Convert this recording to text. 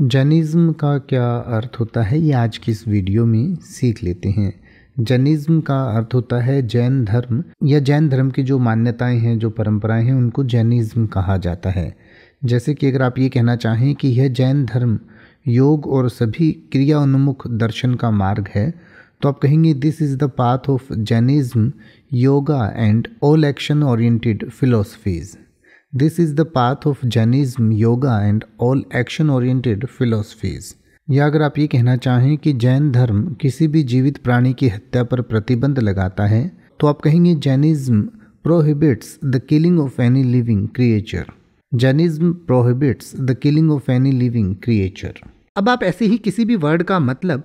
Jainism का क्या अर्थ होता है ये आज की इस वीडियो में सीख लेते हैं जैनिज़्म का अर्थ होता है जैन धर्म या जैन धर्म की जो मान्यताएं हैं जो परंपराएं हैं उनको जैनिज़्म कहा जाता है जैसे कि अगर आप ये कहना चाहें कि यह जैन धर्म योग और सभी क्रिया उन्मुख दर्शन का मार्ग है तो आप कहेंगे this is the path of Jainism yoga and all action oriented philosophies this is the path of Jainism, yoga and all action oriented philosophies या अगर आप ये कहना चाहें कि जैन धर्म किसी भी जीवित प्राणी की हत्या पर प्रतिबंध लगाता है तो आप कहेंगे Jainism prohibits the killing of any living creature Jainism prohibits the killing of any living creature अब आप ऐसे ही किसी भी वर्ड का मतलब